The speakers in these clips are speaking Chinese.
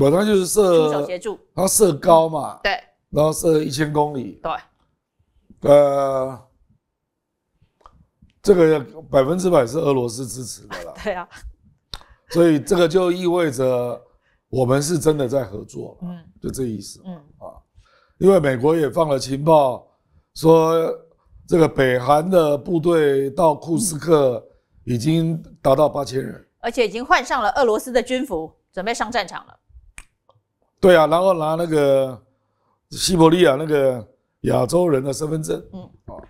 本来就是设，他设高嘛，对，然后设一千公里，对，呃，这个百分之百是俄罗斯支持的了，对啊，所以这个就意味着我们是真的在合作，嗯，就这意思，嗯啊，因为美国也放了情报，说这个北韩的部队到库斯克已经达到八千人，而且已经换上了俄罗斯的军服，准备上战场了。对啊，然后拿那个西伯利亚那个亚洲人的身份证，嗯，哦，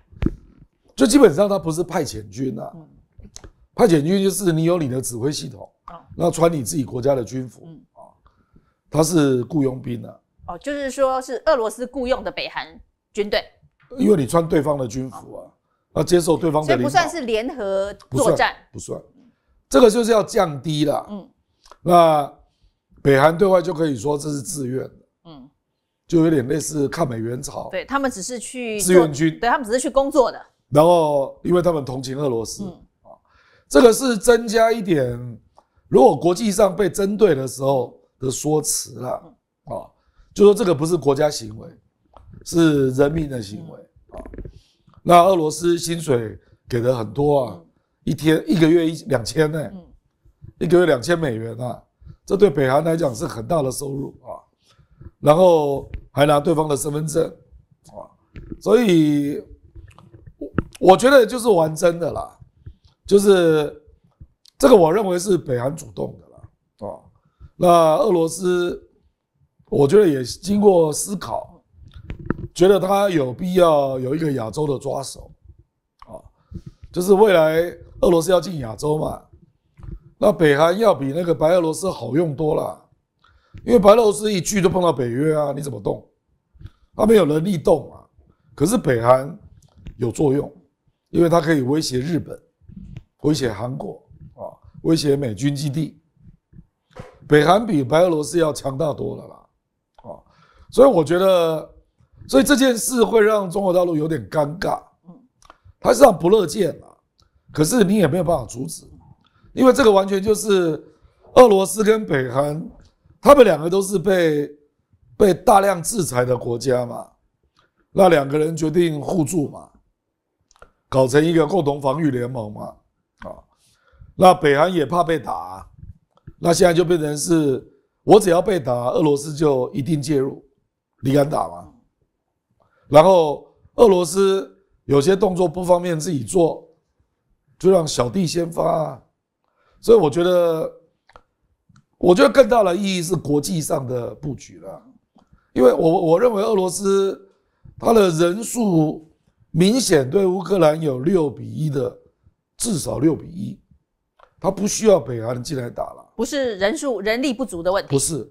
就基本上他不是派遣军呐，派遣军就是你有你的指挥系统，哦，那穿你自己国家的军服，嗯，哦，他是雇佣兵啊，哦，就是说是俄罗斯雇佣的北韩军队，因为你穿对方的军服啊，要接受对方的，所以不算是联合作战，不算，这个就是要降低了，嗯，那。北韩对外就可以说这是自愿的，嗯，就有点类似抗美援朝，对他们只是去志愿军，对他们只是去工作的。然后，因为他们同情俄罗斯啊，这个是增加一点，如果国际上被针对的时候的说辞啦，啊，就说这个不是国家行为，是人民的行为啊。那俄罗斯薪水给的很多啊，一天一个月一两千呢，一个月两千美元啊。这对北韩来讲是很大的收入啊，然后还拿对方的身份证啊，所以，我我觉得就是玩真的啦，就是这个我认为是北韩主动的啦啊，那俄罗斯，我觉得也经过思考，觉得他有必要有一个亚洲的抓手啊，就是未来俄罗斯要进亚洲嘛。那北韩要比那个白俄罗斯好用多了，因为白俄罗斯一去就碰到北约啊，你怎么动？他没有能力动啊。可是北韩有作用，因为它可以威胁日本，威胁韩国啊，威胁美军基地。北韩比白俄罗斯要强大多了啦，啊，所以我觉得，所以这件事会让中国大陆有点尴尬。嗯，它是不乐见啊，可是你也没有办法阻止。因为这个完全就是俄罗斯跟北韩，他们两个都是被被大量制裁的国家嘛，那两个人决定互助嘛，搞成一个共同防御联盟嘛，啊，那北韩也怕被打，那现在就变成是，我只要被打，俄罗斯就一定介入，你敢打吗？然后俄罗斯有些动作不方便自己做，就让小弟先发。所以我觉得，我觉得更大的意义是国际上的布局了，因为我我认为俄罗斯他的人数明显对乌克兰有六比一的，至少六比一，他不需要北韩进来打了，不是人数人力不足的问题，不是。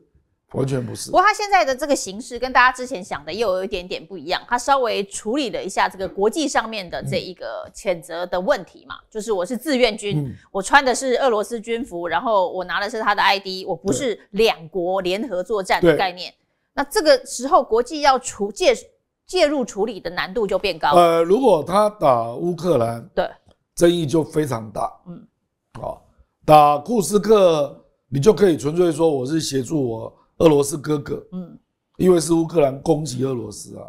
完全不是。不过他现在的这个形式跟大家之前想的又有一点点不一样，他稍微处理了一下这个国际上面的这一个谴责的问题嘛，就是我是志愿军，我穿的是俄罗斯军服，然后我拿的是他的 ID，我不是两国联合作战的概念。那这个时候国际要处介介入处理的难度就变高。呃，如果他打乌克兰，对，争议就非常大。嗯，好，打库斯克，你就可以纯粹说我是协助我。俄罗斯哥哥，嗯，因为是乌克兰攻击俄罗斯啊，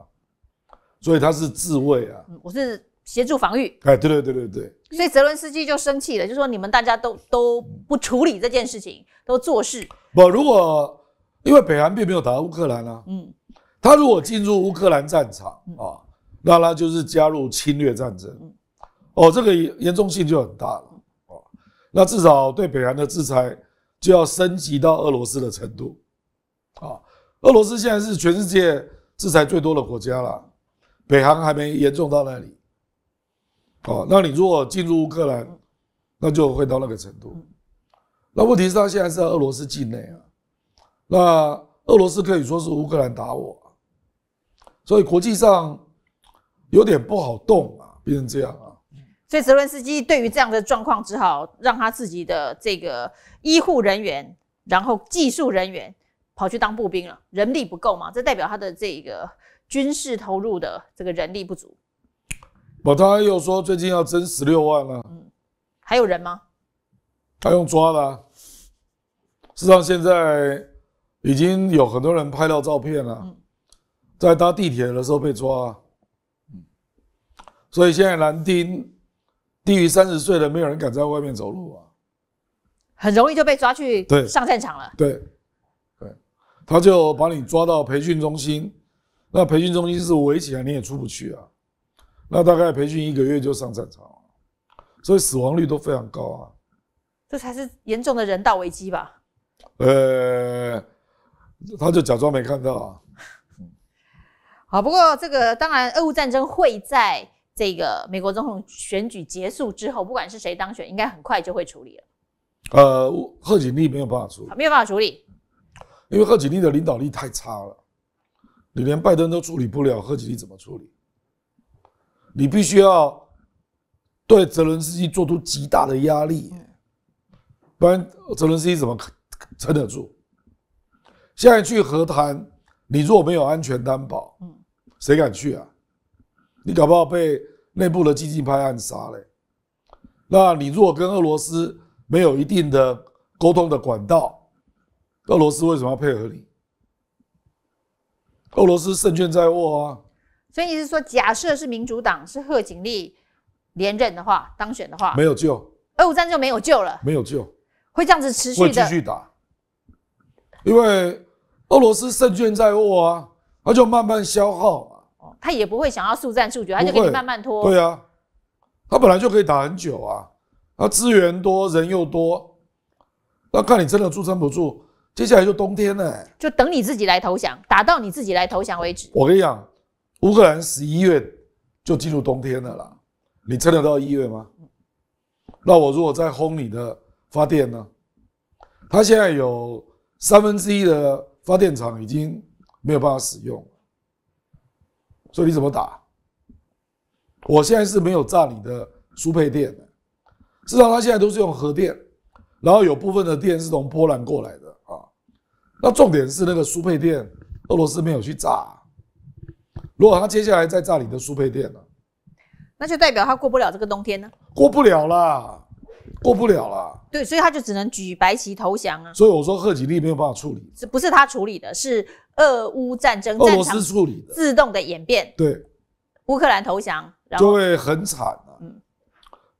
所以他是自卫啊。我是协助防御。哎，对对对对对，所以泽伦斯基就生气了，就说你们大家都都不处理这件事情，都做事。不，如果因为北韩并没有打乌克兰啊，嗯，他如果进入乌克兰战场啊，那他就是加入侵略战争，哦，这个严重性就很大了哦，那至少对北韩的制裁就要升级到俄罗斯的程度。啊，俄罗斯现在是全世界制裁最多的国家了，北韩还没严重到那里。哦，那你如果进入乌克兰，那就会到那个程度。那问题是，他现在是在俄罗斯境内啊。那俄罗斯可以说是乌克兰打我，所以国际上有点不好动啊，变成这样啊。所以泽伦斯基对于这样的状况，只好让他自己的这个医护人员，然后技术人员。跑去当步兵了，人力不够嘛，这代表他的这个军事投入的这个人力不足。我刚又说最近要增十六万了，嗯，还有人吗？他用抓啦！事实上现在已经有很多人拍到照片了，在搭地铁的时候被抓。所以现在兰丁低于三十岁的没有人敢在外面走路啊，很容易就被抓去上战场了。对。他就把你抓到培训中心，那培训中心是围起来，你也出不去啊。那大概培训一个月就上战场，所以死亡率都非常高啊。这才是严重的人道危机吧？呃，他就假装没看到啊。好，不过这个当然，俄乌战争会在这个美国总统选举结束之后，不管是谁当选，应该很快就会处理了。呃，贺锦丽没有办法处理，没有办法处理。因为贺锦丽的领导力太差了，你连拜登都处理不了，贺锦丽怎么处理？你必须要对泽伦斯基做出极大的压力，不然泽伦斯基怎么撑得住？现在去和谈，你如果没有安全担保，谁敢去啊？你搞不好被内部的激进派暗杀嘞。那你如果跟俄罗斯没有一定的沟通的管道，俄罗斯为什么要配合你？俄罗斯胜券在握啊！所以你是说，假设是民主党是贺锦丽连任的话，当选的话，没有救，俄乌战就没有救了，没有救，会这样子持续的，继续打，因为俄罗斯胜券在握啊，他就慢慢消耗啊，他也不会想要速战速决，他就慢慢拖，对啊，他本来就可以打很久啊，他资源多人又多，那看你真的撑不撑不住。接下来就冬天了，就等你自己来投降，打到你自己来投降为止。我跟你讲，乌克兰十一月就进入冬天了啦，你撑得到一月吗？那我如果再轰你的发电呢？他现在有三分之一的发电厂已经没有办法使用，所以你怎么打？我现在是没有炸你的输配电，的，至少他现在都是用核电，然后有部分的电是从波兰过来的。那重点是那个苏配电，俄罗斯没有去炸。如果他接下来再炸你的苏配电呢？那就代表他过不了这个冬天呢。过不了啦，过不了啦。对，所以他就只能举白旗投降啊。所以我说贺吉利没有办法处理，这不是他处理的，是俄乌战争，俄罗斯处理的自动的演变。对，乌克兰投降就会很惨啊。嗯，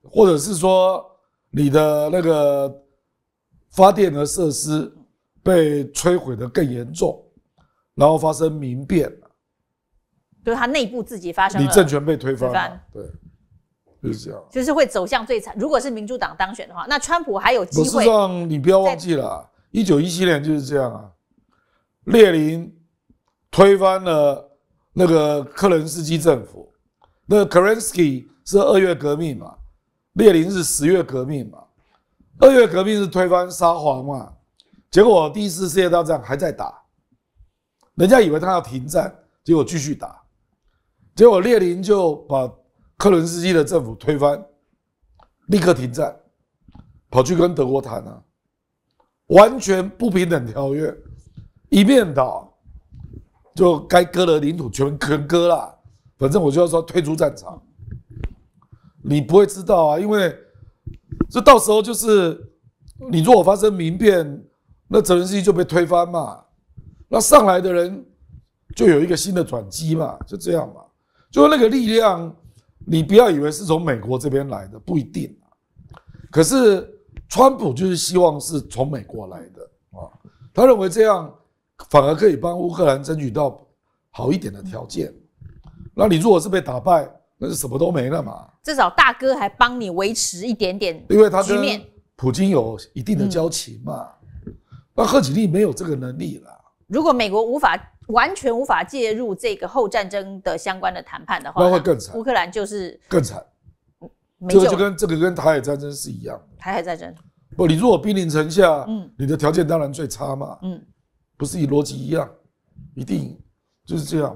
或者是说你的那个发电的设施。被摧毁的更严重，然后发生民变，就是他内部自己发生，你政权被推翻，对，就是这样，就是会走向最惨。如果是民主党当选的话，那川普还有机会。事实上，你不要忘记了，一九一七年就是这样啊，列宁推翻了那个克伦斯基政府，那克伦斯基是二月革命嘛，列宁是十月革命嘛，二月革命是推翻沙皇嘛。结果第一次世界大战还在打，人家以为他要停战，结果继续打，结果列宁就把克伦斯基的政府推翻，立刻停战，跑去跟德国谈啊，完全不平等条约，一面倒，就该割的领土全全割了，反正我就要说退出战场，你不会知道啊，因为这到时候就是你如果发生民变。那泽连斯基就被推翻嘛，那上来的人就有一个新的转机嘛，就这样嘛。就那个力量，你不要以为是从美国这边来的，不一定。可是川普就是希望是从美国来的啊，他认为这样反而可以帮乌克兰争取到好一点的条件。那你如果是被打败，那就什么都没了嘛。至少大哥还帮你维持一点点，因为他跟普京有一定的交情嘛。那贺锦丽没有这个能力啦。如果美国无法完全无法介入这个后战争的相关的谈判的话，那会更惨。乌克兰就是更惨。这个就跟这个跟台海战争是一样。台海战争不，你如果兵临城下，嗯，你的条件当然最差嘛。嗯，不是以逻辑一样，一定就是这样。